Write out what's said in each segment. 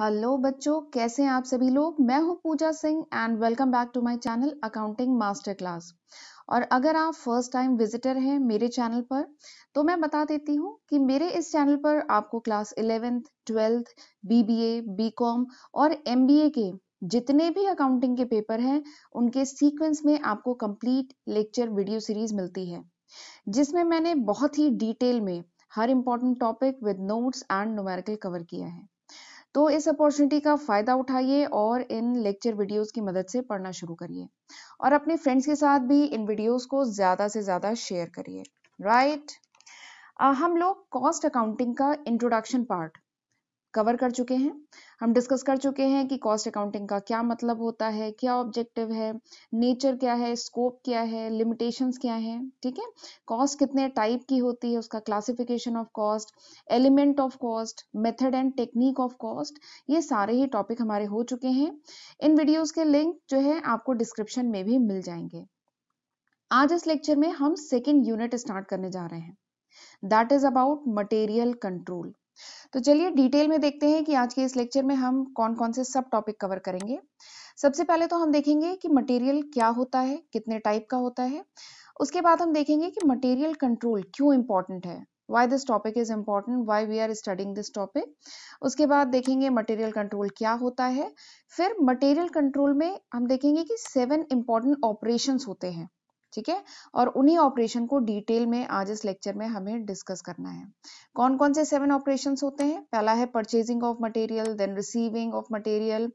Hello बच्चों कैसे हैं आप सभी लोग मैं हूं Pooja Singh and welcome back to my channel accounting master class और अगर आप फर्स्ट टाइम विजिटर हैं मेरे चैनल पर तो मैं बता देती हूं कि मेरे इस चैनल पर आपको class eleventh twelfth BBA BCom और एमबीए के जितने भी अकाउंटिंग के पेपर हैं उनके सीक्वेंस में आपको कंप्लीट लेक्चर वीडियो सीरीज मिलती है जिसमें मैंने बहुत ही डिटेल में हर important topic with notes and numerical cover किया है तो इस अपॉर्चुनिटी का फ़ायदा उठाइए और इन लेक्चर वीडियोस की मदद से पढ़ना शुरू करिए और अपने फ्रेंड्स के साथ भी इन वीडियोस को ज़्यादा से ज़्यादा शेयर करिए राइट right? हम लोग कॉस्ट अकाउंटिंग का इंट्रोडक्शन पार्ट कवर कर चुके हैं हम डिस्कस कर चुके हैं कि कॉस्ट अकाउंटिंग का क्या मतलब होता है क्या ऑब्जेक्टिव है नेचर क्या है स्कोप क्या है लिमिटेशंस क्या है ठीक है कॉस्ट कितने टाइप की होती है उसका classification of cost element of cost method and technique of cost ये सारे ही टॉपिक हमारे हो चुके हैं इन वीडियोज के लिंक जो है आपको डिस्क्रिप्शन में भी मिल जाएंगे आज इस लेक्चर में हम सेकेंड यूनिट स्टार्ट करने जा रहे हैं that is about material control तो चलिए डिटेल में देखते हैं कि आज के इस लेक्चर में हम कौन कौन से सब टॉपिक कवर करेंगे सबसे पहले तो हम देखेंगे कि मटेरियल क्या होता है कितने टाइप का होता है उसके बाद हम देखेंगे कि मटेरियल कंट्रोल क्यों इम्पोर्टेंट है why this topic is important why we are studying this topic उसके बाद देखेंगे मटेरियल कंट्रोल क्या होता है फिर मटेरियल कंट्रोल में हम देखेंगे कि सेवन इम्पॉर्टेंट ऑपरेशन होते हैं ठीक है और उन्हीं ऑपरेशन को डिटेल में आज इस लेक्चर में हमें डिस्कस करना है कौन कौन से सेवन ऑपरेशन होते हैं पहला है purchasing of material then receiving of material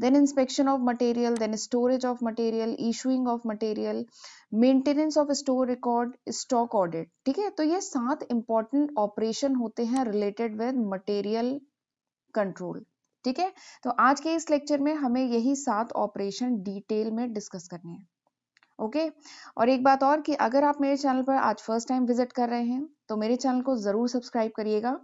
then inspection of material then storage of material issuing of material maintenance of store record stock audit ठीक है तो ये सात इंपॉर्टेंट ऑपरेशन होते हैं रिलेटेड विद मटेरियल कंट्रोल ठीक है तो आज के इस लेक्चर में हमें यही सात ऑपरेशन डिटेल में डिस्कस करने हैं ओके और एक बात और कि अगर आप मेरे चैनल पर आज फर्स्ट टाइम विजिट कर रहे हैं तो मेरे चैनल को ज़रूर सब्सक्राइब करिएगा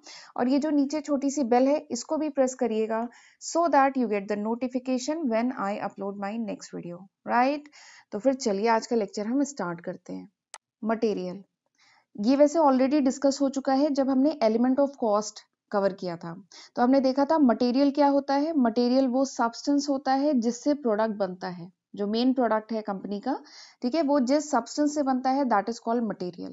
और ये जो नीचे छोटी सी बेल है इसको भी प्रेस करिएगा so that you get the notification when I upload my next video right तो फिर चलिए आज का लेक्चर हम स्टार्ट करते हैं मटेरियल ये वैसे ऑलरेडी डिस्कस हो चुका है जब हमने एलिमेंट ऑफ कॉस्ट कवर किया था तो हमने देखा था मटेरियल क्या होता है मटेरियल वो सब्सटेंस होता है जिससे प्रोडक्ट बनता है जो मेन प्रोडक्ट है कंपनी का ठीक है वो जिस सब्सटेंस से बनता है दैट इज कॉल्ड मटेरियल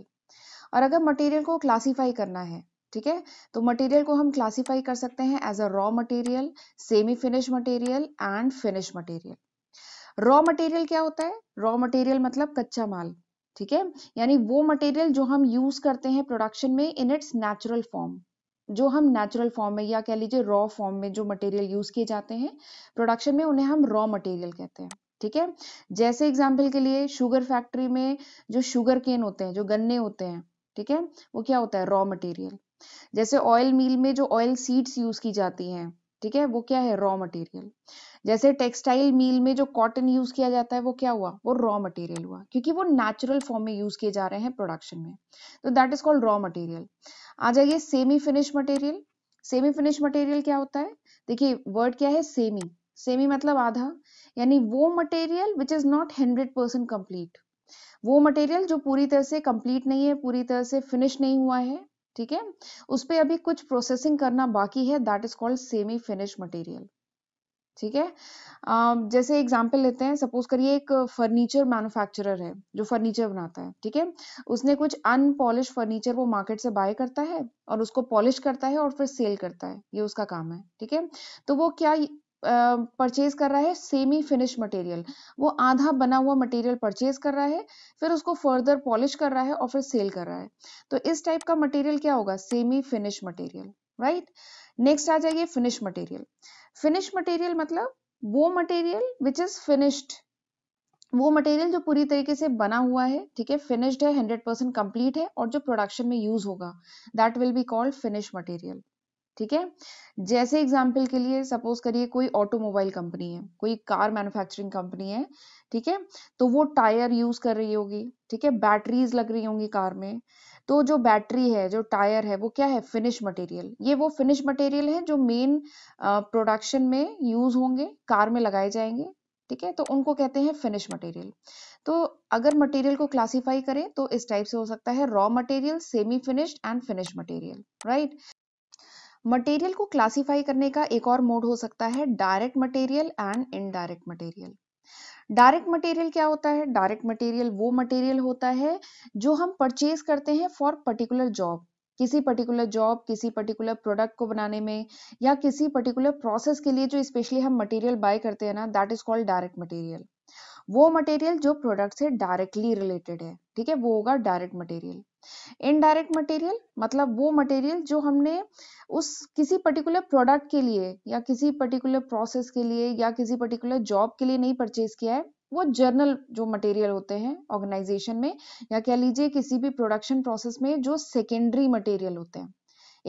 और अगर मटेरियल को क्लासीफाई करना है ठीक है तो मटेरियल को हम क्लासीफाई कर सकते हैं as a raw material semi finish material and finish material raw material क्या होता है रॉ मटेरियल मतलब कच्चा माल ठीक है यानी वो मटेरियल जो हम यूज करते हैं प्रोडक्शन में इन इट्स नेचुरल फॉर्म जो हम नेचुरल फॉर्म में या कह लीजिए रॉ फॉर्म में जो मटेरियल यूज किए जाते हैं प्रोडक्शन में उन्हें हम रॉ मटेरियल कहते हैं ठीक है जैसे एग्जाम्पल के लिए शुगर फैक्ट्री में जो शुगर केन होते हैं जो गन्ने होते हैं ठीक है वो क्या होता है रॉ मटेरियल जैसे ऑयल मिल में जो ऑयल सीड्स यूज की जाती हैं ठीक है वो क्या है रॉ मटेरियल जैसे टेक्सटाइल मिल में जो कॉटन यूज किया जाता है वो क्या हुआ वो रॉ मटेरियल हुआ क्योंकि वो नेचुरल फॉर्म में यूज किए जा रहे हैं प्रोडक्शन में तो that is called raw material आ जाइए semi finish material semi finish material क्या होता है देखिए वर्ड क्या है सेमी सेमी मतलब आधा यानी वो material which is not hundred percent complete वो मटेरियल जो पूरी तरह से कंप्लीट नहीं है पूरी तरह से फिनिश नहीं हुआ है ठीक है उस पर अभी कुछ प्रोसेसिंग करना बाकी है that is called semi finish material ठीक है जैसे एग्जाम्पल लेते हैं सपोज करिए एक फर्नीचर मैन्युफैक्चरर है जो फर्नीचर बनाता है ठीक है उसने कुछ अनपॉलिश फर्नीचर वो मार्केट से बाय करता है और उसको पॉलिश करता है और फिर सेल करता है ये उसका काम है ठीक है तो वो क्या परचेज कर रहा है सेमी फिनिश मटेरियल वो आधा बना हुआ मटेरियल परचेज कर रहा है फिर उसको फर्दर पॉलिश कर रहा है और फिर सेल कर रहा है तो इस टाइप का मटेरियल क्या होगा semi finish material right next आ जाइए फिनिश मटेरियल फिनिश मटेरियल मतलब वो मटेरियल विच इज फिनिश्ड वो मटेरियल जो पूरी तरीके से बना हुआ है ठीक है फिनिश्ड है हंड्रेड परसेंट कंप्लीट है और जो प्रोडक्शन में यूज होगा that will be called finish material ठीक है जैसे एग्जाम्पल के लिए सपोज करिए कोई ऑटोमोबाइल कंपनी है कोई कार मैन्युफैक्चरिंग कंपनी है ठीक है तो वो टायर यूज कर रही होगी ठीक है बैटरीज लग रही होंगी कार में तो जो बैटरी है जो टायर है वो क्या है फिनिश मटेरियल ये वो फिनिश मटेरियल है जो मेन प्रोडक्शन में यूज होंगे कार में लगाए जाएंगे ठीक है तो उनको कहते हैं फिनिश मटेरियल तो अगर मटेरियल को क्लासिफाई करें तो इस टाइप से हो सकता है raw material semi finished and finish material right material को क्लासिफाई करने का एक और मोड हो सकता है direct material and indirect material direct material क्या होता है डायरेक्ट मटेरियल वो मटेरियल होता है जो हम परचेज करते हैं फॉर पर्टिकुलर जॉब किसी पर्टिकुलर जॉब किसी पर्टिकुलर प्रोडक्ट को बनाने में या किसी पर्टिकुलर प्रोसेस के लिए जो स्पेशली हम मटेरियल बाय करते हैं ना that is called direct material वो मटेरियल जो प्रोडक्ट से डायरेक्टली रिलेटेड है ठीक है वो होगा डायरेक्ट मटेरियल इनडायरेक्ट मटेरियल मतलब वो मटेरियल जो हमने उस किसी पर्टिकुलर प्रोडक्ट के लिए या किसी पर्टिकुलर प्रोसेस के लिए या किसी पर्टिकुलर जॉब के लिए नहीं परचेज किया है वो जर्नल जो मटेरियल होते हैं ऑर्गेनाइजेशन में या कह लीजिए किसी भी प्रोडक्शन प्रोसेस में जो सेकेंडरी मटेरियल होते हैं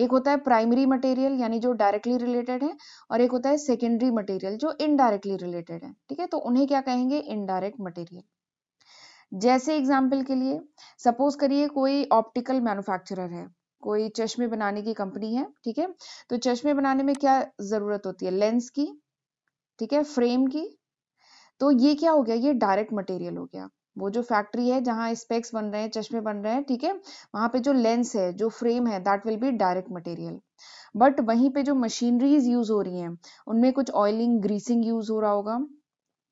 एक होता है प्राइमरी मटेरियल यानी जो डायरेक्टली रिलेटेड है और एक होता है सेकेंडरी मटेरियल जो इनडायरेक्टली रिलेटेड है ठीक है तो उन्हें क्या कहेंगे इनडायरेक्ट मटेरियल जैसे एग्जाम्पल के लिए सपोज करिए कोई ऑप्टिकल मैन्युफैक्चरर है कोई चश्मे बनाने की कंपनी है ठीक है तो चश्मे बनाने में क्या जरूरत होती है लेंस की ठीक है फ्रेम की तो ये क्या हो गया ये डायरेक्ट मटेरियल हो गया वो जो फैक्ट्री है जहाँ स्पेक्स बन रहे हैं चश्मे बन रहे हैं ठीक है वहां पे जो लेंस है जो फ्रेम है that will be direct material but वहीं पे जो मशीनरीज यूज हो रही हैं उनमें कुछ ऑयलिंग ग्रीसिंग यूज हो रहा होगा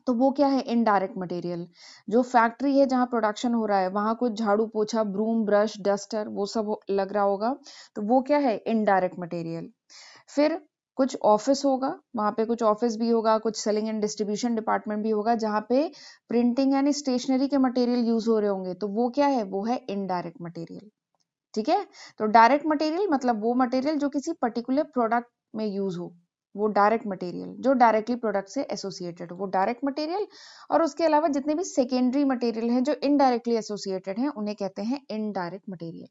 तो वो क्या है इनडायरेक्ट मटेरियल जो फैक्ट्री है जहाँ प्रोडक्शन हो रहा है वहाँ कुछ झाड़ू पोछा ब्रूम ब्रश डस्टर वो सब लग रहा होगा तो वो क्या है इनडायरेक्ट मटेरियल फिर कुछ ऑफिस होगा वहाँ पे कुछ ऑफिस भी होगा कुछ सेलिंग एंड डिस्ट्रीब्यूशन डिपार्टमेंट भी होगा जहाँ पे प्रिंटिंग यानी स्टेशनरी के मटेरियल यूज हो रहे होंगे तो वो क्या है वो है इनडायरेक्ट मटेरियल ठीक है तो डायरेक्ट मटेरियल मतलब वो मटेरियल जो किसी पर्टिकुलर प्रोडक्ट में यूज हो वो डायरेक्ट मटेरियल जो डायरेक्टली प्रोडक्ट से एसोसिएटेड वो डायरेक्ट मटेरियल और उसके अलावा जितने भी सेकेंडरी मटेरियल हैं जो इनडायरेक्टली एसोसिएटेड हैं उन्हें कहते हैं इनडायरेक्ट मटेरियल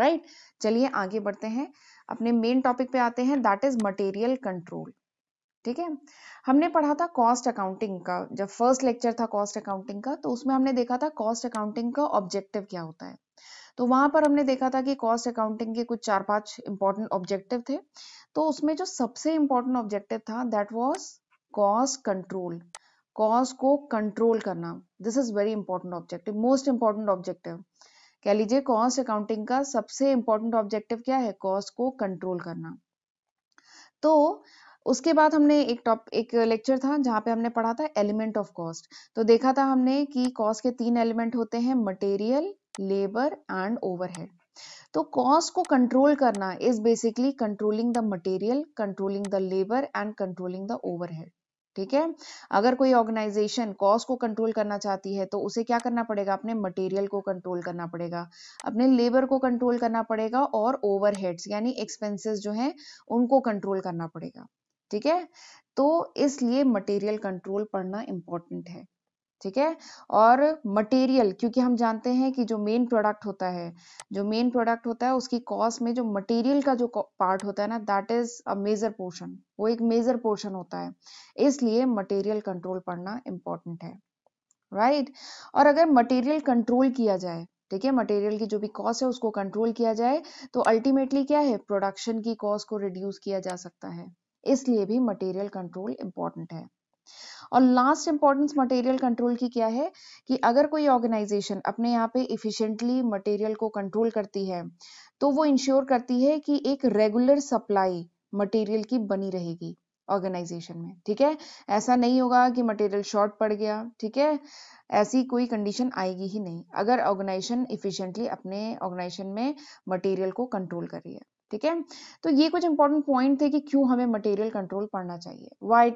राइट चलिए आगे बढ़ते हैं अपने मेन टॉपिक पे आते हैं दैट इज मटेरियल कंट्रोल ठीक है हमने पढ़ा था कॉस्ट अकाउंटिंग का जब फर्स्ट लेक्चर था कॉस्ट अकाउंटिंग का तो उसमें हमने देखा था कॉस्ट अकाउंटिंग का ऑब्जेक्टिव क्या होता है तो वहां पर हमने देखा था कि कॉस्ट अकाउंटिंग के कुछ चार पांच इंपॉर्टेंट ऑब्जेक्टिव थे तो उसमें जो सबसे इंपॉर्टेंट ऑब्जेक्टिव था that was cost control cost को कंट्रोल करना this is very important objective most important objective कह लीजिए कॉस्ट अकाउंटिंग का सबसे इंपॉर्टेंट ऑब्जेक्टिव क्या है कॉस्ट को कंट्रोल करना तो उसके बाद हमने एक टॉप एक लेक्चर था जहाँ पे हमने पढ़ा था एलिमेंट ऑफ कॉस्ट तो देखा था हमने कि कॉस्ट के तीन एलिमेंट होते हैं मटेरियल लेबर एंड ओवरहेड तो कॉस्ट को कंट्रोल करना is basically controlling the material controlling the labour and controlling the overhead ठीक है अगर कोई ऑर्गेनाइजेशन कॉस्ट को कंट्रोल करना चाहती है तो उसे क्या करना पड़ेगा अपने मटेरियल को कंट्रोल करना पड़ेगा अपने लेबर को कंट्रोल करना पड़ेगा और ओवरहेड्स यानी एक्सपेंसेस जो हैं उनको कंट्रोल करना पड़ेगा ठीक है तो इसलिए मटेरियल कंट्रोल पढ़ना इंपॉर्टेंट है ठीक है और मटेरियल क्योंकि हम जानते हैं कि जो मेन प्रोडक्ट होता है जो मेन प्रोडक्ट होता है उसकी कॉस्ट में जो मटेरियल का जो पार्ट होता है ना that is a major portion वो एक मेजर पोर्शन होता है इसलिए मटेरियल कंट्रोल पढ़ना इम्पोर्टेंट है राइट right? और अगर मटेरियल कंट्रोल किया जाए ठीक है मटेरियल की जो भी कॉस्ट है उसको कंट्रोल किया जाए तो अल्टीमेटली क्या है प्रोडक्शन की कॉस्ट को रिड्यूस किया जा सकता है इसलिए भी मटेरियल कंट्रोल इम्पोर्टेंट है और लास्ट इंपॉर्टेंस मटेरियल कंट्रोल की क्या है कि अगर कोई ऑर्गेनाइजेशन अपने यहाँ पे इफिशियंटली मटेरियल को कंट्रोल करती है तो वो इंश्योर करती है कि एक रेगुलर सप्लाई मटेरियल की बनी रहेगी ऑर्गेनाइजेशन में ठीक है ऐसा नहीं होगा कि मटेरियल शॉर्ट पड़ गया ठीक है ऐसी कोई कंडीशन आएगी ही नहीं अगर ऑर्गेनाइजेशन इफिशियंटली अपने ऑर्गेनाइजेशन में मटेरियल को कंट्रोल कर रही है ठीक है तो ये कुछ इंपॉर्टेंट पॉइंट थे कि क्यों हमें मटेरियल कंट्रोल पढ़ना चाहिए why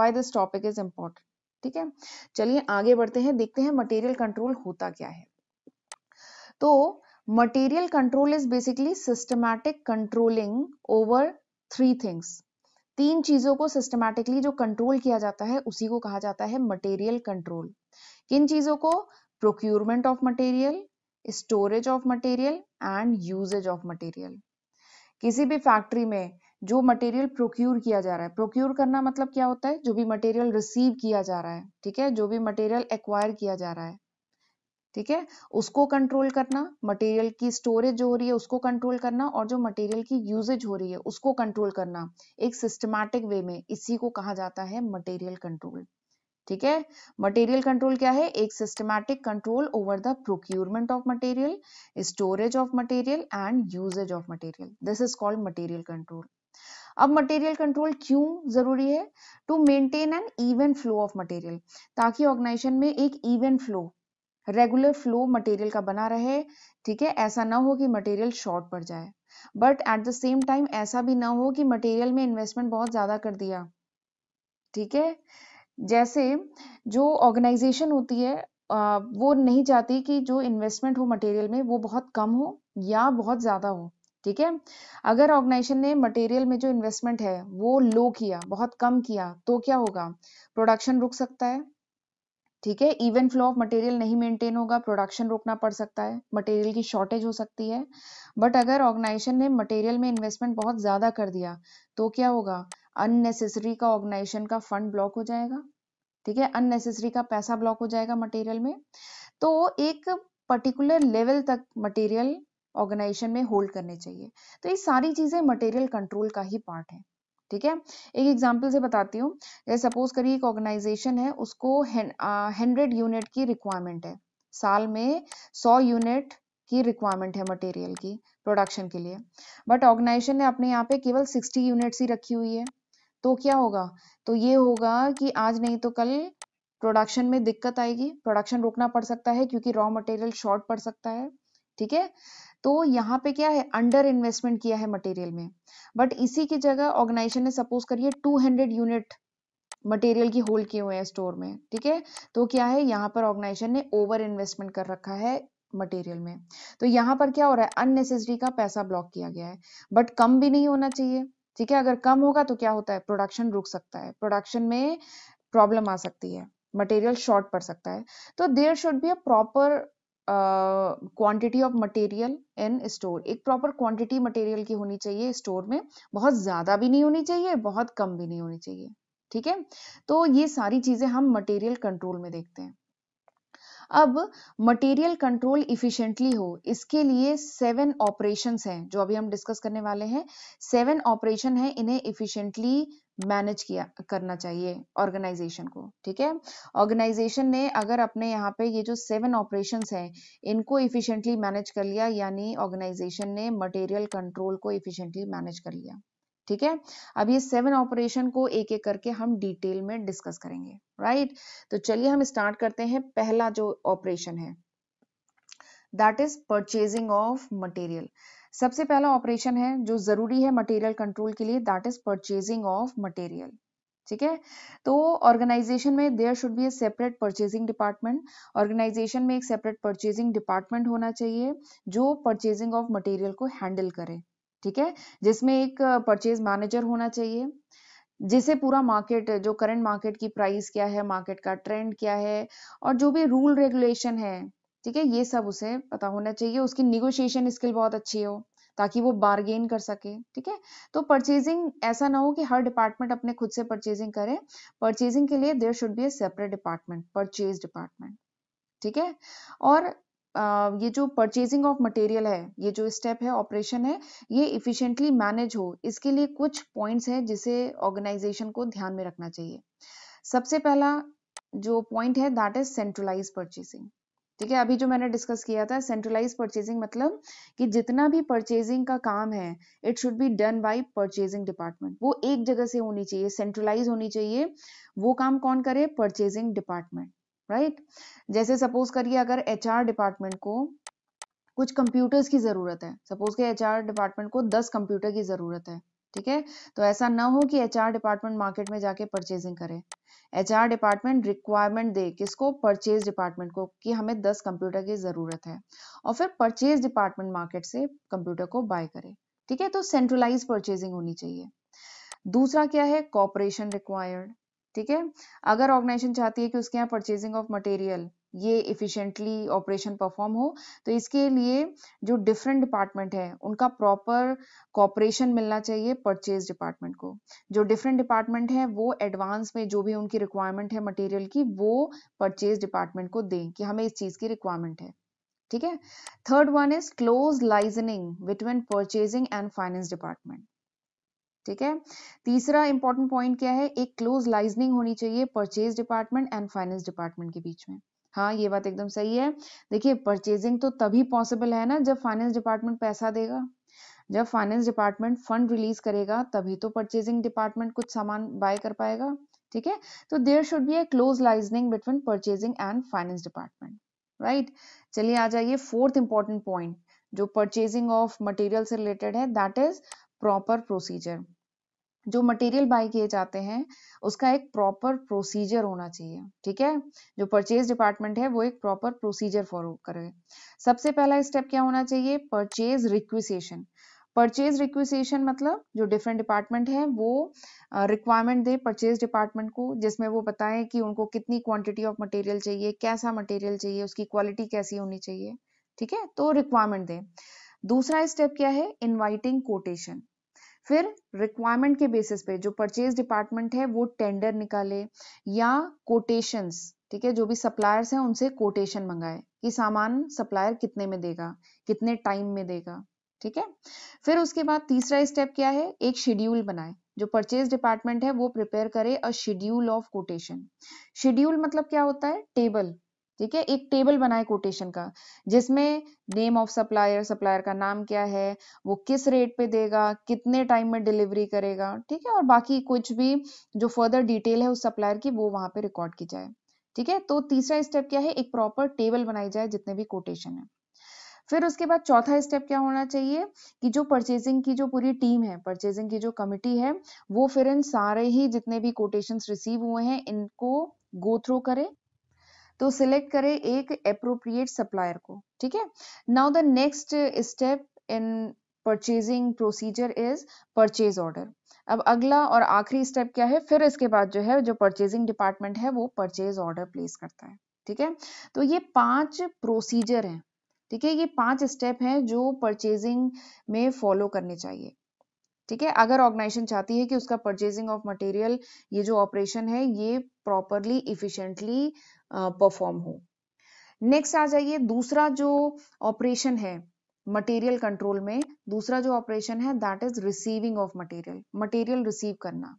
why this topic is important ठीक है चलिए आगे बढ़ते हैं देखते हैं मटेरियल कंट्रोल होता क्या है तो material control is basically systematic controlling over three things तीन चीजों को सिस्टमैटिकली जो कंट्रोल किया जाता है उसी को कहा जाता है मटेरियल कंट्रोल किन चीजों को procurement of material storage of material and usage of material किसी भी फैक्ट्री में जो मटेरियल प्रोक्यूर किया जा रहा है प्रोक्यूर करना मतलब क्या होता है जो भी मटेरियल रिसीव किया जा रहा है ठीक है जो भी मटेरियल एक्वायर किया जा रहा है ठीक है उसको कंट्रोल करना मटेरियल की स्टोरेज जो हो रही है उसको कंट्रोल करना और जो मटेरियल की यूजेज हो रही है उसको कंट्रोल करना एक सिस्टमैटिक वे में इसी को कहा जाता है मटेरियल कंट्रोल ठीक है मटेरियल कंट्रोल क्या है एक systematic control over the procurement of material storage of material and usage of material this is called material control अब मटेरियल कंट्रोल क्यों जरूरी है to maintain an even flow of material ताकि ऑर्गेनाइजेशन में एक even flow regular flow material का बना रहे ठीक है ऐसा ना हो कि मटेरियल शॉर्ट पड़ जाए but at the same time ऐसा भी ना हो कि मटेरियल में इन्वेस्टमेंट बहुत ज्यादा कर दिया ठीक है जैसे जो ऑर्गेनाइजेशन होती है वो नहीं चाहती कि जो इन्वेस्टमेंट हो मटेरियल में वो बहुत कम हो या बहुत ज़्यादा हो ठीक है अगर ऑर्गेनाइजेशन ने मटेरियल में जो इन्वेस्टमेंट है वो लो किया बहुत कम किया तो क्या होगा प्रोडक्शन रुक सकता है ठीक है इवन फ्लो ऑफ मटेरियल नहीं मेंटेन होगा प्रोडक्शन रोकना पड़ सकता है मटेरियल की शॉर्टेज हो सकती है बट अगर ऑर्गेनाइजेशन ने मटेरियल में इन्वेस्टमेंट बहुत ज़्यादा कर दिया तो क्या होगा अननेसेसरी का ऑर्गेनाइजेशन का फंड ब्लॉक हो जाएगा ठीक है अननेसेसरी का पैसा ब्लॉक हो जाएगा मटेरियल में तो एक पर्टिकुलर लेवल तक मटेरियल ऑर्गेनाइजेशन में होल्ड करने चाहिए तो ये सारी चीजें मटेरियल कंट्रोल का ही पार्ट है ठीक है एक एग्जाम्पल से बताती हूँ सपोज करिए एक ऑर्गेनाइजेशन है उसको हंड्रेड यूनिट की रिक्वायरमेंट है साल में सौ यूनिट की रिक्वायरमेंट है मटेरियल की प्रोडक्शन के लिए बट ऑर्गेनाइजेशन ने अपने यहाँ पे केवल सिक्सटी यूनिट्स ही रखी हुई है तो क्या होगा तो ये होगा कि आज नहीं तो कल प्रोडक्शन में दिक्कत आएगी प्रोडक्शन रोकना पड़ सकता है क्योंकि रॉ मटेरियल शॉर्ट पड़ सकता है ठीक है तो यहाँ पे क्या है अंडर इन्वेस्टमेंट किया है मटेरियल में बट इसी की जगह ऑर्गेनाइजेशन ने सपोज करिए 200 यूनिट मटेरियल की होल्ड किए हुए हैं स्टोर में ठीक है तो क्या है यहाँ पर ऑर्गेनाइजेशन ने ओवर इन्वेस्टमेंट कर रखा है मटेरियल में तो यहाँ पर क्या हो रहा है अननेसेसरी का पैसा ब्लॉक किया गया है बट कम भी नहीं होना चाहिए ठीक है अगर कम होगा तो क्या होता है प्रोडक्शन रुक सकता है प्रोडक्शन में प्रॉब्लम आ सकती है मटेरियल शॉर्ट पड़ सकता है तो there should be a proper quantity of material in store एक प्रॉपर क्वांटिटी मटेरियल की होनी चाहिए स्टोर में बहुत ज़्यादा भी नहीं होनी चाहिए बहुत कम भी नहीं होनी चाहिए ठीक है तो ये सारी चीज़ें हम मटेरियल कंट्रोल में देखते हैं अब मटेरियल कंट्रोल इफिशियंटली हो इसके लिए सेवन ऑपरेशन हैं जो अभी हम डिस्कस करने वाले हैं सेवन ऑपरेशन है इन्हें इफिशियंटली मैनेज किया करना चाहिए ऑर्गेनाइजेशन को ठीक है ऑर्गेनाइजेशन ने अगर अपने यहाँ पे ये जो सेवन ऑपरेशन हैं इनको इफिशियंटली मैनेज कर लिया यानी ऑर्गेनाइजेशन ने मटेरियल कंट्रोल को इफिशियंटली मैनेज कर लिया ठीक है अब ये सेवन ऑपरेशन को एक एक करके हम डिटेल में डिस्कस करेंगे राइट तो चलिए हम स्टार्ट करते हैं पहला जो ऑपरेशन है that is purchasing of material सबसे पहला ऑपरेशन है जो जरूरी है मटेरियल कंट्रोल के लिए that is purchasing of material ठीक है तो ऑर्गेनाइजेशन में there should be a separate purchasing department organisation में एक सेपरेट परचेजिंग डिपार्टमेंट होना चाहिए जो परचेजिंग ऑफ मटेरियल को हैंडल करे ठीक है जिसमें एक परचेज मैनेजर होना चाहिए जिसे पूरा मार्केट जो करंट मार्केट की प्राइस क्या है मार्केट का ट्रेंड क्या है और जो भी रूल रेगुलेशन है ठीक है ये सब उसे पता होना चाहिए उसकी निगोशिएशन स्किल बहुत अच्छी हो ताकि वो बार्गेन कर सके ठीक है तो परचेजिंग ऐसा ना हो कि हर डिपार्टमेंट अपने खुद से परचेजिंग करे परचेजिंग के लिए there should be a separate department purchase department ठीक है और ये जो परचेजिंग ऑफ मटेरियल है ये जो स्टेप है ऑपरेशन है ये इफिशियंटली मैनेज हो इसके लिए कुछ पॉइंट्स हैं जिसे ऑर्गेनाइजेशन को ध्यान में रखना चाहिए सबसे पहला जो पॉइंट है दैट इज सेंट्रलाइज परचेजिंग ठीक है अभी जो मैंने डिस्कस किया था सेंट्रलाइज परचेजिंग मतलब कि जितना भी परचेजिंग का काम है it should be done by purchasing department वो एक जगह से होनी चाहिए सेंट्रलाइज होनी चाहिए वो काम कौन करे परचेजिंग डिपार्टमेंट राइट जैसे सपोज करिए अगर एच डिपार्टमेंट को कुछ कंप्यूटर्स की जरूरत है सपोज के एच डिपार्टमेंट को दस कंप्यूटर की जरूरत है ठीक है तो ऐसा ना हो कि एच डिपार्टमेंट मार्केट में जाके परचेजिंग करे एच डिपार्टमेंट रिक्वायरमेंट दे किसको परचेज डिपार्टमेंट को कि हमें दस कंप्यूटर की जरूरत है और फिर परचेज डिपार्टमेंट मार्केट से कंप्यूटर को बाय करे ठीक है तो सेंट्रलाइज परचेजिंग होनी चाहिए दूसरा क्या है कॉपरेशन रिक्वायर्ड ठीक है अगर ऑर्गेनाइजेशन चाहती है कि उसके यहाँ परचेजिंग ऑफ मटेरियल ये इफिशियंटली ऑपरेशन परफॉर्म हो तो इसके लिए जो डिफरेंट डिपार्टमेंट है उनका प्रॉपर कॉपरेशन मिलना चाहिए परचेज डिपार्टमेंट को जो डिफरेंट डिपार्टमेंट है वो एडवांस में जो भी उनकी रिक्वायरमेंट है मटेरियल की वो परचेज डिपार्टमेंट को दें कि हमें इस चीज़ की रिक्वायरमेंट है ठीक है third one is close liaisoning between purchasing and finance department ठीक है तीसरा इंपॉर्टेंट पॉइंट क्या है एक क्लोज लाइजनिंग होनी चाहिए purchase department and finance department के बीच में हाँ ये बात एकदम सही है देखिए परचेजिंग तो तभी पॉसिबल है ना जब फाइनेंस डिपार्टमेंट पैसा देगा जब फाइनेंस डिपार्टमेंट फंड रिलीज करेगा तभी तो परचेजिंग डिपार्टमेंट कुछ सामान बाय कर पाएगा ठीक है तो there should be a close liaisoning between purchasing and finance department right चलिए आ जाइए फोर्थ इंपॉर्टेंट पॉइंट जो परचेजिंग ऑफ मटेरियल से रिलेटेड है दैट इज प्रॉपर प्रोसीजर जो मटेरियल बाय किए जाते हैं उसका एक प्रॉपर प्रोसीजर होना चाहिए ठीक है जो परचेज डिपार्टमेंट है वो एक प्रॉपर प्रोसीजर फॉलो करे सबसे पहला स्टेप क्या होना चाहिए परचेज रिक्विसेशन परचेज रिक्विसेशन मतलब जो डिफरेंट डिपार्टमेंट है वो रिक्वायरमेंट दे परचेज डिपार्टमेंट को जिसमें वो बताएं कि उनको कितनी क्वांटिटी ऑफ मटेरियल चाहिए कैसा मटेरियल चाहिए उसकी क्वालिटी कैसी होनी चाहिए ठीक है तो रिक्वायरमेंट दें दूसरा स्टेप क्या है इनवाइटिंग कोटेशन फिर रिक्वायरमेंट के बेसिस पे जो परचेज डिपार्टमेंट है वो टेंडर निकाले या कोटेशंस ठीक है जो भी सप्लायर्स हैं उनसे कोटेशन मंगाए कि सामान सप्लायर कितने में देगा कितने टाइम में देगा ठीक है फिर उसके बाद तीसरा स्टेप क्या है एक शेड्यूल बनाए जो परचेज डिपार्टमेंट है वो प्रिपेयर करे a schedule of quotation schedule मतलब क्या होता है टेबल ठीक है एक टेबल बनाए कोटेशन का जिसमें नेम ऑफ सप्लायर सप्लायर का नाम क्या है वो किस रेट पे देगा कितने टाइम में डिलीवरी करेगा ठीक है और बाकी कुछ भी जो फर्दर डिटेल है उस सप्लायर की वो वहां पे रिकॉर्ड की जाए ठीक है तो तीसरा स्टेप क्या है एक प्रॉपर टेबल बनाई जाए जितने भी कोटेशन है फिर उसके बाद चौथा स्टेप क्या होना चाहिए कि जो परचेजिंग की जो पूरी टीम है परचेजिंग की जो कमिटी है वो फिर इन सारे ही जितने भी कोटेशन रिसीव हुए हैं इनको गो थ्रू करे तो सिलेक्ट करें एक अप्रोप्रिएट सप्लायर को ठीक है now the next step in purchasing procedure is purchase order अब अगला और आखिरी स्टेप क्या है फिर इसके बाद जो है जो परचेजिंग डिपार्टमेंट है वो परचेज ऑर्डर प्लेस करता है ठीक है तो ये पांच प्रोसीजर हैं ठीक है ये पांच स्टेप हैं जो परचेजिंग में फॉलो करने चाहिए ठीक है अगर ऑर्गेनाइजेशन चाहती है कि उसका परचेजिंग ऑफ मटेरियल ये जो ऑपरेशन है ये प्रॉपरली इफिशियंटली परफॉर्म हो नेक्स्ट आ जाइए दूसरा जो ऑपरेशन है मटेरियल कंट्रोल में दूसरा जो ऑपरेशन है that is receiving of material material receive करना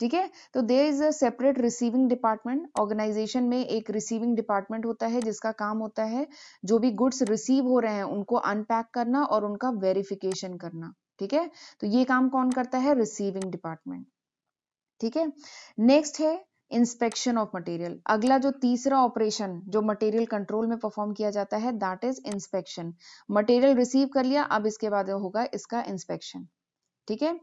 ठीक है तो there is a separate receiving department organisation में एक रिसीविंग डिपार्टमेंट होता है जिसका काम होता है जो भी गुड्स रिसीव हो रहे हैं उनको अनपैक करना और उनका वेरिफिकेशन करना ठीक है तो ये काम कौन करता है रिसीविंग डिपार्टमेंट ठीक है नेक्स्ट है इंस्पेक्शन ऑफ मटेरियल अगला जो तीसरा ऑपरेशन जो मटेरियल कंट्रोल में परफॉर्म किया जाता है that is inspection material receive कर लिया अब इसके बाद होगा इसका इंस्पेक्शन ठीक है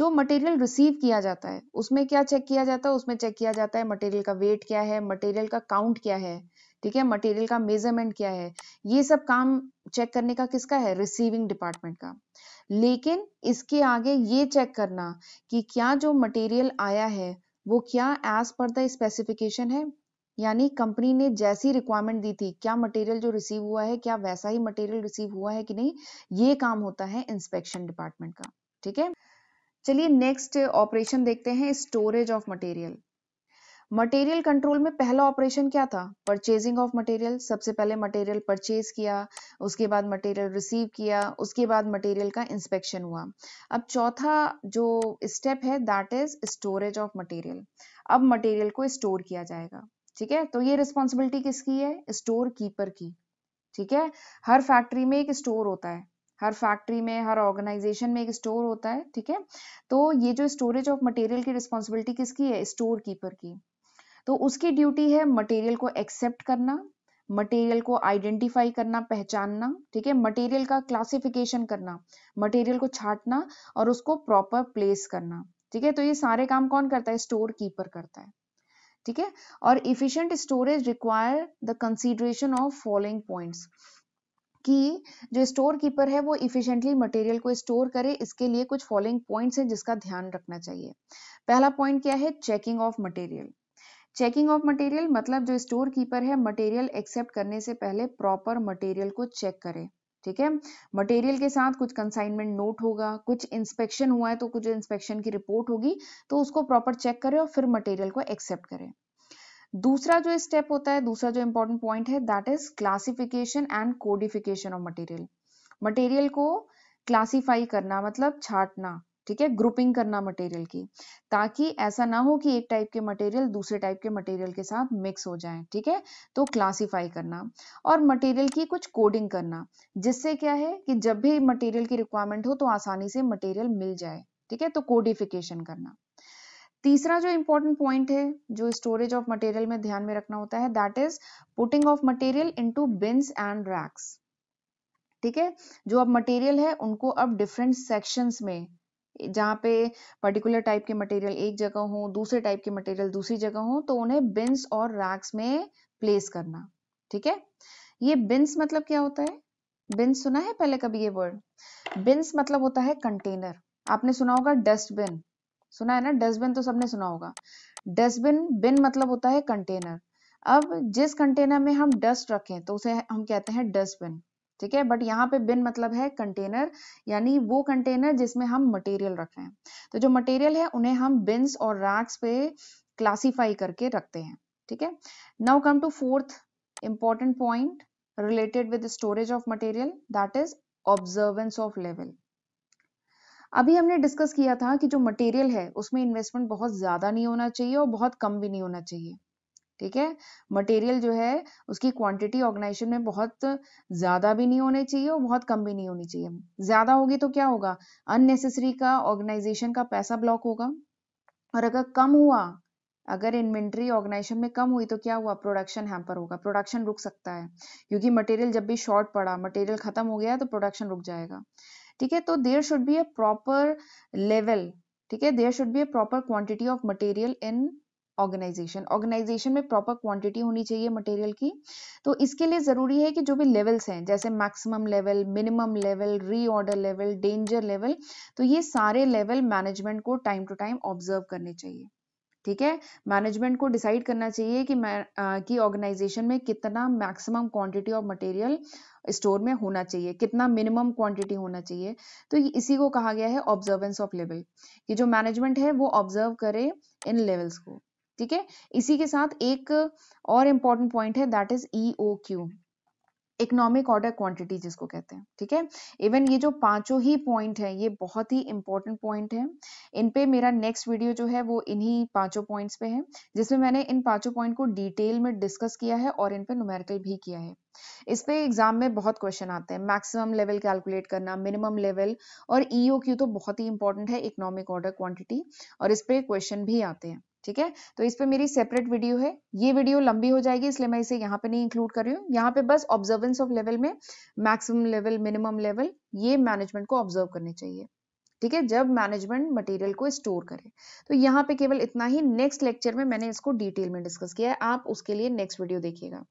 जो मटेरियल रिसीव किया जाता है उसमें क्या चेक किया जाता है उसमें चेक किया जाता है मटेरियल का वेट क्या है मटेरियल का काउंट क्या है ठीक है मटेरियल का मेजरमेंट क्या है ये सब काम चेक करने का किसका है रिसीविंग डिपार्टमेंट का लेकिन इसके आगे ये चेक करना कि क्या जो मटेरियल आया है वो क्या एज पर द स्पेसिफिकेशन है यानी कंपनी ने जैसी रिक्वायरमेंट दी थी क्या मटेरियल जो रिसीव हुआ है क्या वैसा ही मटेरियल रिसीव हुआ है कि नहीं ये काम होता है इंस्पेक्शन डिपार्टमेंट का ठीक है चलिए नेक्स्ट ऑपरेशन देखते हैं storage of material material control में पहला ऑपरेशन क्या था परचेजिंग ऑफ मटेरियल सबसे पहले मटेरियल परचेज किया उसके बाद मटेरियल रिसीव किया उसके बाद मटेरियल का इंस्पेक्शन हुआ अब चौथा जो स्टेप है that is storage of material अब मटेरियल को स्टोर किया जाएगा ठीक है तो ये रिस्पॉन्सिबिलिटी किसकी है स्टोर कीपर की ठीक है हर फैक्ट्री में एक स्टोर होता है हर फैक्ट्री में हर ऑर्गेनाइजेशन में एक स्टोर होता है ठीक है तो ये जो स्टोरेज ऑफ मटेरियल की रिस्पॉन्सिबिलिटी किसकी है स्टोर कीपर की तो उसकी ड्यूटी है मटेरियल को एक्सेप्ट करना मटेरियल को आइडेंटिफाई करना पहचानना ठीक है मटेरियल का क्लासिफिकेशन करना मटेरियल को छाटना और उसको प्रॉपर प्लेस करना ठीक है तो ये सारे काम कौन करता है स्टोर कीपर करता है ठीक है और efficient storage require the consideration of following points कि जो स्टोर कीपर है वो इफिशियंटली मटेरियल को स्टोर करे इसके लिए कुछ फॉलोइंग पॉइंट्स हैं जिसका ध्यान रखना चाहिए पहला पॉइंट क्या है checking of material checking of material मतलब जो स्टोर कीपर है मटेरियल एक्सेप्ट करने से पहले प्रॉपर मटेरियल को चेक करे ठीक है मटेरियल के साथ कुछ कंसाइनमेंट नोट होगा कुछ इंस्पेक्शन हुआ है तो कुछ इंस्पेक्शन की रिपोर्ट होगी तो उसको प्रॉपर चेक करें और फिर मटेरियल को एक्सेप्ट करें दूसरा जो स्टेप होता है दूसरा जो इंपॉर्टेंट पॉइंट है that is classification and codification of material material को क्लासिफाई करना मतलब छाटना ठीक है ग्रुपिंग करना मटेरियल की ताकि ऐसा ना हो कि एक टाइप के मटेरियल दूसरे टाइप के मटेरियल के साथ मिक्स हो जाए ठीक है तो क्लासिफाई करना और मटेरियल की कुछ कोडिंग करना जिससे क्या है कि जब भी मटेरियल की रिक्वायरमेंट हो तो आसानी से मटेरियल मिल जाए ठीक है तो कोडिफिकेशन करना तीसरा जो इम्पोर्टेंट पॉइंट है जो स्टोरेज ऑफ मटेरियल में ध्यान में रखना होता है that is putting of material to bins and racks ठीक है जो अब मटेरियल है उनको अब डिफरेंट सेक्शंस में जहाँ पे पर्टिकुलर टाइप के मटेरियल एक जगह हो दूसरे टाइप के मटेरियल दूसरी जगह हो तो उन्हें बिन्स और रैक्स में प्लेस करना ठीक है ये बिन्स मतलब क्या होता है बिन्स सुना है पहले कभी ये वर्ड बिन्स मतलब होता है कंटेनर आपने सुना होगा डस्टबिन सुना है ना डस्टबिन तो सबने सुना होगा डस्टबिन बिन मतलब होता है कंटेनर अब जिस कंटेनर में हम डस्ट रखें तो उसे हम कहते हैं डस्टबिन ठीक है बट यहाँ पे बिन मतलब है कंटेनर यानी वो कंटेनर जिसमें हम मटेरियल रख रहे हैं तो जो मटेरियल है उन्हें हम बिन्स और रैक्स पे क्लासीफाई करके रखते हैं ठीक है now come to fourth important point related with storage of material that is observance of level अभी हमने डिस्कस किया था कि जो मटेरियल है उसमें इन्वेस्टमेंट बहुत ज्यादा नहीं होना चाहिए और बहुत कम भी नहीं होना चाहिए ठीक है मटेरियल जो है उसकी क्वांटिटी ऑर्गेनाइजेशन में बहुत ज़्यादा भी नहीं होने चाहिए और बहुत कम भी नहीं होनी चाहिए ज़्यादा होगी तो क्या होगा अननेसेसरी का ऑर्गेनाइजेशन का पैसा ब्लॉक होगा और अगर कम हुआ अगर इन्वेंट्री ऑर्गेनाइजेशन में कम हुई तो क्या हुआ प्रोडक्शन हैम्पर होगा प्रोडक्शन रुक सकता है क्योंकि मटेरियल जब भी शॉर्ट पड़ा मटेरियल खत्म हो गया तो प्रोडक्शन रुक जाएगा ठीक है तो there should be a proper level ठीक है there should be a proper quantity of material in organisation organisation में प्रॉपर क्वांटिटी होनी चाहिए मटेरियल की तो इसके लिए ज़रूरी है कि जो भी लेवल्स हैं जैसे maximum level minimum level reorder level danger level तो ये सारे लेवल मैनेजमेंट को टाइम टू टाइम ऑब्जर्व करने चाहिए ठीक है मैनेजमेंट को डिसाइड करना चाहिए कि आ, कि ऑर्गेनाइजेशन में कितना maximum quantity of material store में होना चाहिए कितना मिनिमम क्वांटिटी होना चाहिए तो इसी को कहा गया है ऑब्जर्वेंस ऑफ लेवल कि जो मैनेजमेंट है वो ऑब्जर्व करे इन लेवल्स को ठीक है इसी के साथ एक और इम्पोर्टेंट पॉइंट है that is E O Q economic order quantity जिसको कहते हैं ठीक है इवन ये जो पांचों ही पॉइंट है ये बहुत ही इंपॉर्टेंट पॉइंट है इन पे मेरा नेक्स्ट वीडियो जो है वो इन्हीं पांचों पॉइंट्स पे है जिसमें मैंने इन पांचों पॉइंट को डिटेल में डिस्कस किया है और इन पे न्यूमेरिकल भी किया है इस पे एग्जाम में बहुत क्वेश्चन आते हैं मैक्सिमम लेवल कैलकुलेट करना मिनिमम लेवल और ईओ e क्यू तो बहुत ही इंपॉर्टेंट है इकोनॉमिक ऑर्डर क्वांटिटी और इस पे क्वेश्चन भी आते हैं ठीक है तो इस पर मेरी सेपरेट वीडियो है ये वीडियो लंबी हो जाएगी इसलिए मैं इसे यहाँ पे नहीं इंक्लूड कर रही हूँ यहाँ पे बस ऑब्जर्वेंस ऑफ लेवल में मैक्सिमम लेवल मिनिमम लेवल ये मैनेजमेंट को ऑब्जर्व करने चाहिए ठीक है जब मैनेजमेंट मटेरियल को स्टोर करे तो यहाँ पे केवल इतना ही नेक्स्ट लेक्चर में मैंने इसको डिटेल में डिस्कस किया है आप उसके लिए नेक्स्ट वीडियो देखिएगा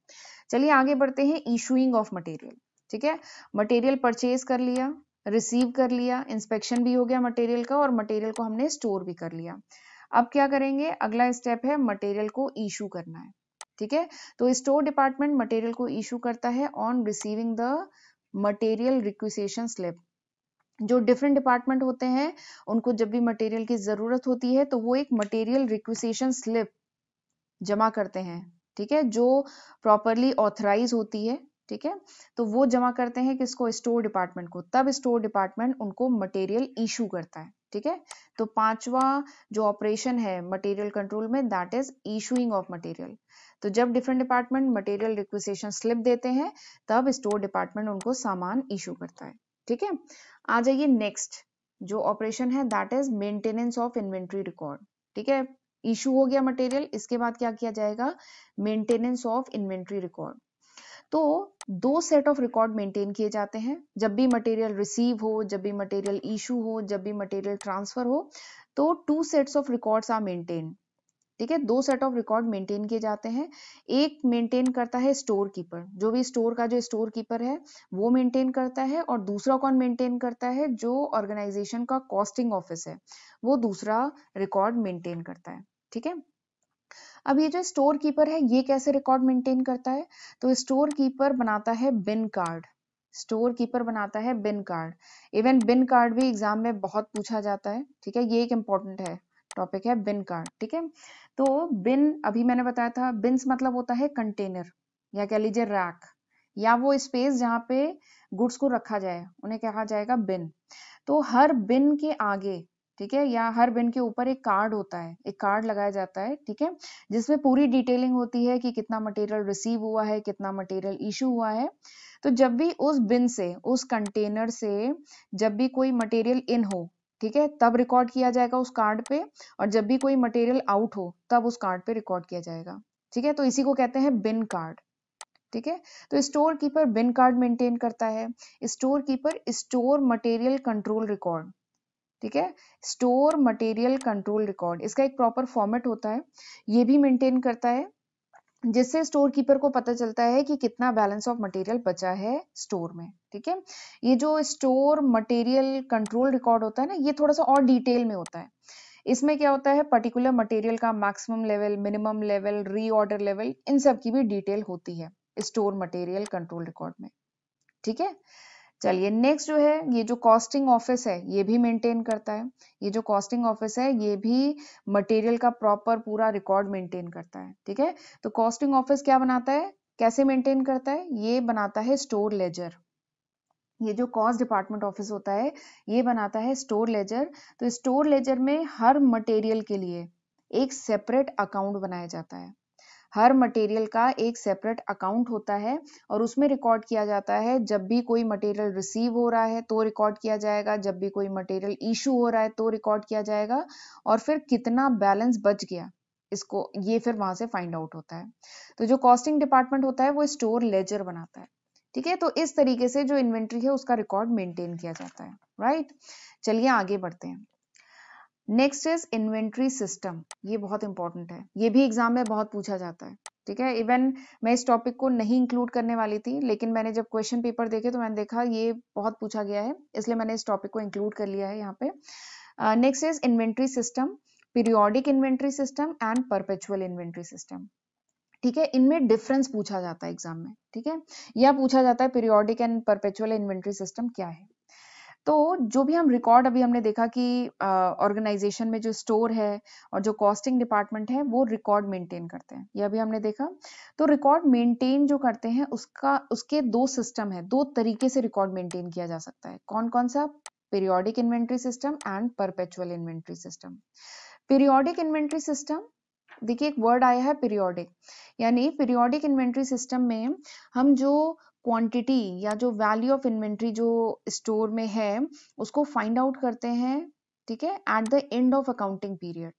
चलिए आगे बढ़ते हैं इशूइंग ऑफ मटेरियल ठीक है मटेरियल परचेज कर लिया रिसीव कर लिया इंस्पेक्शन भी हो गया मटेरियल का और मटेरियल को हमने स्टोर भी कर लिया अब क्या करेंगे अगला स्टेप है मटेरियल को इशू करना है ठीक है तो स्टोर डिपार्टमेंट मटेरियल को इशू करता है on receiving the material requisition slip जो डिफरेंट डिपार्टमेंट होते हैं उनको जब भी मटेरियल की जरूरत होती है तो वो एक मटेरियल रिक्विसेशन स्लिप जमा करते हैं ठीक है जो प्रॉपरली ऑथराइज होती है ठीक है तो वो जमा करते हैं किसको स्टोर डिपार्टमेंट को तब स्टोर डिपार्टमेंट उनको मटेरियल इशू करता है ठीक है तो पांचवा जो ऑपरेशन है मटेरियल कंट्रोल में that is issuing of material तो जब different department material requisition slip देते हैं तब स्टोर डिपार्टमेंट उनको सामान इशू करता है ठीक है आ जाइए नेक्स्ट जो ऑपरेशन है that is maintenance of inventory record ठीक है इशू हो गया मटेरियल इसके बाद क्या किया जाएगा मेंटेनेंस ऑफ इन्वेंट्री रिकॉर्ड तो दो सेट ऑफ रिकॉर्ड मेंटेन किए जाते हैं जब भी मटेरियल रिसीव हो जब भी मटेरियल इशू हो जब भी मटेरियल ट्रांसफर हो तो two sets of records are maintain ठीक है दो सेट ऑफ रिकॉर्ड मेंटेन किए जाते हैं एक मेंटेन करता है स्टोर कीपर जो भी स्टोर का जो स्टोर कीपर है वो मेंटेन करता है और दूसरा कौन मेंटेन करता है जो ऑर्गेनाइजेशन का कॉस्टिंग ऑफिस है वो दूसरा रिकॉर्ड मेंटेन करता है ठीक है अब ये जो स्टोर कीपर है ये कैसे रिकॉर्ड मेंटेन करता है तो स्टोर कीपर बनाता है बिन कार्ड स्टोर कीपर बनाता है bin card even bin card भी एग्जाम में बहुत पूछा जाता है ठीक है ये एक इंपॉर्टेंट है टॉपिक है बिन कार्ड ठीक है तो बिन अभी मैंने बताया था बिन्स मतलब होता है कंटेनर या कह लीजिए रैक या वो स्पेस जहां पे गुड्स को रखा जाए उन्हें कहा जाएगा बिन तो हर बिन के आगे ठीक है या हर बिन के ऊपर एक कार्ड होता है एक कार्ड लगाया जाता है ठीक है जिसमें पूरी डिटेलिंग होती है कि कितना मटेरियल रिसीव हुआ है कितना मटेरियल इशू हुआ है तो जब भी उस बिन से उस कंटेनर से जब भी कोई मटेरियल इन हो ठीक है तब रिकॉर्ड किया जाएगा उस कार्ड पे और जब भी कोई मटेरियल आउट हो तब उस कार्ड पे रिकॉर्ड किया जाएगा ठीक है तो इसी को कहते हैं बिन कार्ड ठीक है तो store keeper bin card maintain करता है store keeper store material control record ठीक है स्टोर मटेरियल कंट्रोल रिकॉर्ड इसका एक प्रॉपर फॉर्मेट होता है ये भी मेंटेन करता है जिससे स्टोर कीपर को पता चलता है कि कितना बैलेंस ऑफ मटेरियल बचा है स्टोर में ठीक है ये जो स्टोर मटेरियल कंट्रोल रिकॉर्ड होता है ना ये थोड़ा सा और डिटेल में होता है इसमें क्या होता है पर्टिकुलर मटेरियल का maximum level minimum level reorder level इन सब की भी डिटेल होती है स्टोर मटेरियल कंट्रोल रिकॉर्ड में ठीक है चलिए नेक्स्ट जो है ये जो कॉस्टिंग ऑफिस है ये भी मेंटेन करता है ये जो कॉस्टिंग ऑफिस है ये भी मटेरियल का प्रॉपर पूरा रिकॉर्ड मेंटेन करता है ठीक है तो कॉस्टिंग ऑफिस क्या बनाता है कैसे मेंटेन करता है ये बनाता है स्टोर लेजर ये जो कॉस्ट डिपार्टमेंट ऑफिस होता है ये बनाता है स्टोर लेजर तो स्टोर लेजर में हर मटेरियल के लिए एक सेपरेट अकाउंट बनाया जाता है हर मटेरियल का एक सेपरेट अकाउंट होता है और उसमें रिकॉर्ड किया जाता है जब भी कोई मटेरियल रिसीव हो रहा है तो रिकॉर्ड किया जाएगा जब भी कोई मटेरियल इशू हो रहा है तो रिकॉर्ड किया जाएगा और फिर कितना बैलेंस बच गया इसको ये फिर वहां से फाइंड आउट होता है तो जो कॉस्टिंग डिपार्टमेंट होता है वो स्टोर लेजर बनाता है ठीक है तो इस तरीके से जो इन्वेंट्री है उसका रिकॉर्ड मेंटेन किया जाता है राइट चलिए आगे बढ़ते हैं नेक्स्ट इज इन्वेंट्री सिस्टम ये बहुत इंपॉर्टेंट है ये भी एग्जाम में बहुत पूछा जाता है ठीक है इवन मैं इस टॉपिक को नहीं इंक्लूड करने वाली थी लेकिन मैंने जब क्वेश्चन पेपर देखे तो मैंने देखा ये बहुत पूछा गया है इसलिए मैंने इस टॉपिक को इंक्लूड कर लिया है यहाँ पे next is inventory system periodic inventory system and perpetual inventory system ठीक है इनमें डिफरेंस पूछा जाता है एग्जाम में ठीक है या पूछा जाता है periodic and perpetual inventory system क्या है तो जो भी हम रिकॉर्ड अभी हमने देखा कि ऑर्गेनाइजेशन में जो स्टोर है और जो कॉस्टिंग डिपार्टमेंट है वो रिकॉर्ड मेंटेन करते हैं ये अभी हमने देखा तो रिकॉर्ड मेंटेन जो करते हैं उसका उसके दो सिस्टम है दो तरीके से रिकॉर्ड मेंटेन किया जा सकता है कौन कौन सा periodic inventory system and perpetual inventory system periodic inventory system देखिए एक वर्ड आया है पीरियोडिक यानी पीरियोडिक इन्वेंट्री सिस्टम में हम जो क्वांटिटी या जो वैल्यू ऑफ इन्वेंट्री जो स्टोर में है उसको फाइंड आउट करते हैं ठीक है at the end of accounting period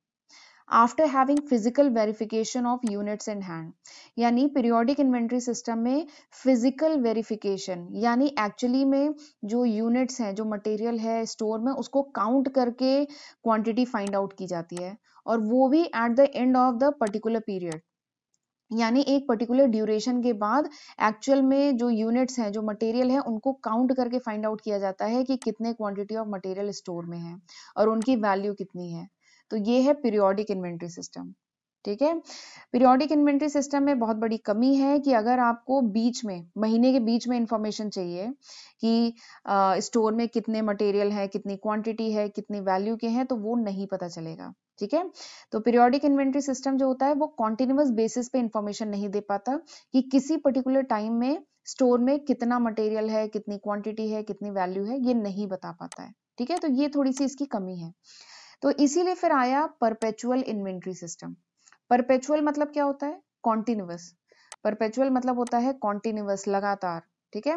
after having physical verification of units in hand यानी पीरियोडिक इन्वेंट्री सिस्टम में फिजिकल वेरिफिकेशन यानी एक्चुअली में जो यूनिट्स हैं जो मटेरियल है स्टोर में उसको काउंट करके क्वांटिटी फाइंड आउट की जाती है और वो भी at the end of the particular period यानी एक पर्टिकुलर ड्यूरेशन के बाद एक्चुअल में जो यूनिट्स हैं जो मटेरियल है उनको काउंट करके फाइंड आउट किया जाता है कि कितने क्वांटिटी ऑफ मटेरियल स्टोर में है और उनकी वैल्यू कितनी है तो ये है पीरियोडिक इन्वेंट्री सिस्टम ठीक है पीरियोडिक इन्वेंट्री सिस्टम में बहुत बड़ी कमी है कि अगर आपको बीच में महीने के बीच में इंफॉर्मेशन चाहिए कि स्टोर में कितने मटेरियल है कितनी क्वांटिटी है कितनी वैल्यू के हैं तो वो नहीं पता चलेगा ठीक है तो पीरियोडिक इन्वेंट्री सिस्टम जो होता है वो कॉन्टिन्यूस बेसिस पे इंफॉर्मेशन नहीं दे पाता कि किसी पर्टिकुलर टाइम में स्टोर में कितना मटेरियल है कितनी क्वांटिटी है कितनी वैल्यू है ये नहीं बता पाता है ठीक है तो ये थोड़ी सी इसकी कमी है तो इसीलिए फिर आया परपेचुअल इन्वेंट्री सिस्टम परपेचुअल मतलब क्या होता है कॉन्टिन्यूस परपेचुअल मतलब होता है कॉन्टिन्यूस लगातार ठीक है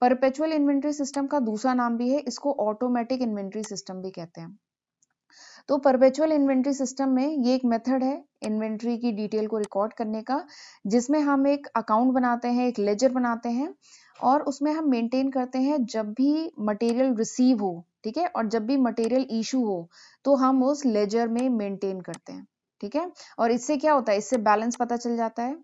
परपेचुअल इन्वेंट्री सिस्टम का दूसरा नाम भी है इसको ऑटोमेटिक इन्वेंट्री सिस्टम भी कहते हैं तो परपेचुअल इन्वेंट्री सिस्टम में ये एक मेथड है इन्वेंट्री की डिटेल को रिकॉर्ड करने का जिसमें हम एक अकाउंट बनाते हैं एक लेजर बनाते हैं और उसमें हम मेंटेन करते हैं जब भी मटेरियल रिसीव हो ठीक है और जब भी मटेरियल इशू हो तो हम उस लेजर में मेंटेन करते हैं ठीक है और इससे क्या होता है इससे बैलेंस पता चल जाता है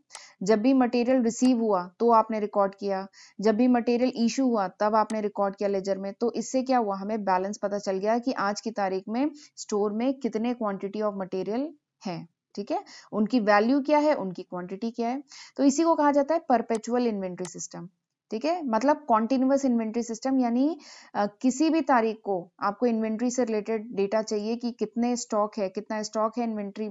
जब भी मटेरियल रिसीव हुआ तो आपने रिकॉर्ड किया जब भी मटेरियल इशू हुआ तब आपने रिकॉर्ड किया लेजर में तो इससे क्या हुआ हमें बैलेंस पता चल गया कि आज की तारीख में स्टोर में कितने क्वांटिटी ऑफ मटेरियल है ठीक है उनकी वैल्यू क्या है उनकी क्वांटिटी क्या है तो इसी को कहा जाता है परपेचुअल इन्वेंट्री सिस्टम ठीक है मतलब कॉन्टिन्यूस इन्वेंट्री सिस्टम यानी किसी भी तारीख को आपको इन्वेंट्री से रिलेटेड डेटा चाहिए कि कितने स्टॉक है कितना स्टॉक है इन्वेंट्री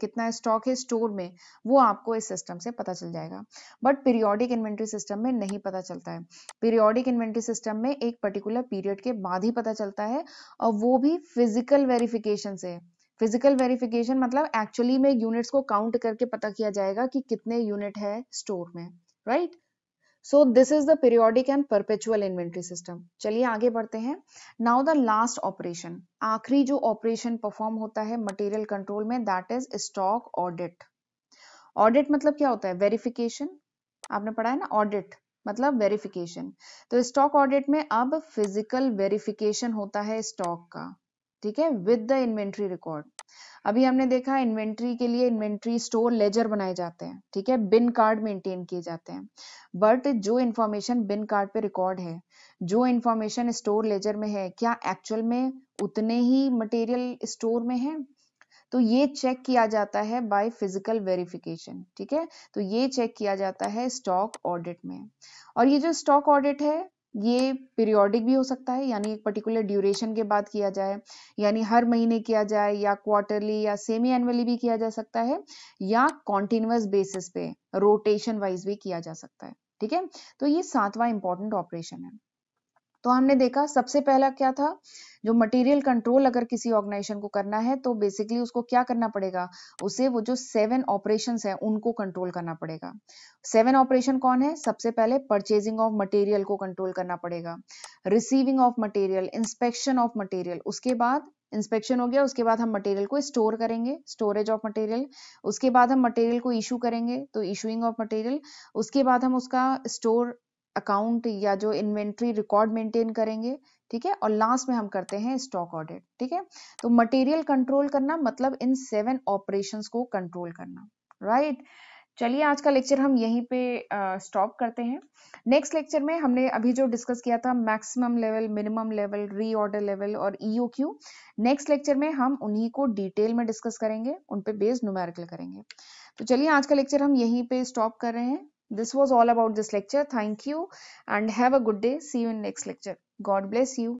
कितना स्टॉक है स्टोर में वो आपको इस सिस्टम से पता चल जाएगा बट पीरियोडिक इन्वेंट्री सिस्टम में नहीं पता चलता है पीरियोडिक इन्वेंट्री सिस्टम में एक पर्टिकुलर पीरियड के बाद ही पता चलता है और वो भी फिजिकल वेरिफिकेशन से फिजिकल वेरिफिकेशन मतलब एक्चुअली में यूनिट्स को काउंट करके पता किया जाएगा कि कितने यूनिट है स्टोर में right right? So this is the periodic and perpetual inventory system चलिए आगे बढ़ते हैं नाउ द लास्ट ऑपरेशन आखिरी जो ऑपरेशन परफॉर्म होता है मटेरियल कंट्रोल में that is stock audit audit मतलब क्या होता है वेरिफिकेशन आपने पढ़ा है ना ऑडिट मतलब वेरिफिकेशन तो स्टॉक ऑडिट में अब फिजिकल वेरिफिकेशन होता है स्टॉक का ठीक है विद द इन्वेंट्री रिकॉर्ड अभी हमने देखा इन्वेंट्री के लिए इन्वेंट्री स्टोर लेजर बनाए जाते हैं ठीक है बिन कार्ड मेंटेन किए जाते हैं बट जो इन्फॉर्मेशन बिन कार्ड पे रिकॉर्ड है जो इन्फॉर्मेशन स्टोर लेजर में है क्या एक्चुअल में उतने ही मटेरियल स्टोर में है तो ये चेक किया जाता है बाय फिजिकल वेरिफिकेशन ठीक है तो ये चेक किया जाता है स्टॉक ऑडिट में और ये जो स्टॉक ऑडिट है ये पीरियोडिक भी हो सकता है यानी एक पर्टिकुलर ड्यूरेशन के बाद किया जाए यानी हर महीने किया जाए या क्वार्टरली या सेमी एनुअली भी किया जा सकता है या कॉन्टिन्यूस बेसिस पे रोटेशन वाइज भी किया जा सकता है ठीक है तो ये सातवां इंपॉर्टेंट ऑपरेशन है तो हमने देखा सबसे पहला क्या था जो मटेरियल कंट्रोल अगर किसी ऑर्गेनाइजेशन को करना है तो बेसिकली उसको क्या करना पड़ेगा उसे वो जो सेवन ऑपरेशन है उनको कंट्रोल करना पड़ेगा सेवन ऑपरेशन कौन है सबसे पहले परचेजिंग ऑफ मटेरियल को कंट्रोल करना पड़ेगा receiving of material inspection of material उसके बाद इंस्पेक्शन हो गया उसके बाद हम मटेरियल को स्टोर करेंगे स्टोरेज ऑफ मटेरियल उसके बाद हम मटेरियल को इशू करेंगे तो इशूइंग ऑफ मटेरियल उसके बाद हम उसका स्टोर अकाउंट या जो इन्वेंट्री रिकॉर्ड मेंटेन करेंगे ठीक है और लास्ट में हम करते हैं स्टॉक ऑडिट ठीक है तो मटेरियल कंट्रोल करना मतलब इन सेवन ऑपरेशंस को कंट्रोल करना राइट चलिए आज का लेक्चर हम यहीं पे स्टॉप करते हैं नेक्स्ट लेक्चर में हमने अभी जो डिस्कस किया था maximum level minimum level reorder level और ईओ क्यू नेक्स्ट लेक्चर में हम उन्हीं को डिटेल में डिस्कस करेंगे उन पे बेस्ड न्यूमेरिकल करेंगे तो चलिए आज का लेक्चर हम यहीं पे स्टॉप कर रहे हैं This was all about this lecture. Thank you and have a good day. See you in next lecture. God bless you.